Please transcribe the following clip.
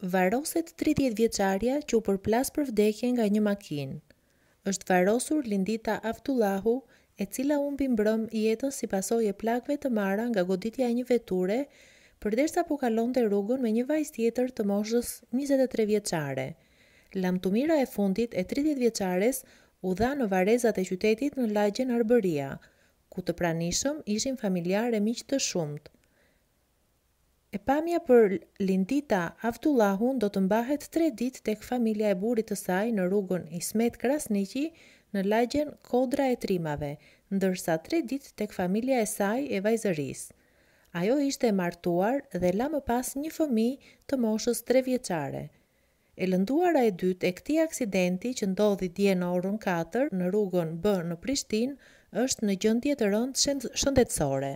Varoset 30 vjeqarja që u përplas për vdekje nga një makinë. është varosur Lindita Aftullahu, e cila unë bimbrëm i jetën si pasoj e plakve të mara nga goditja e një veture, përderësa po kalon të rrugën me një vajz tjetër të moshës 23 vjeqare. Lamtumira e fundit e 30 vjeqares u dha në varezat e qytetit në lagjen Arbëria, ku të pranishëm ishin familjarë e miqë të shumtë. E pamja për lindita Avdullahun do të mbahet tre dit të kë familja e burit të saj në rrugën Ismet Krasniqi në lagjen Kodra e Trimave, ndërsa tre dit të kë familja e saj e vajzëris. Ajo ishte e martuar dhe la më pas një fëmi të moshës tre vjeqare. E lënduara e dytë e këti aksidenti që ndodhi dje në orën 4 në rrugën B në Prishtin është në gjëndjetë rëndë shëndetsore.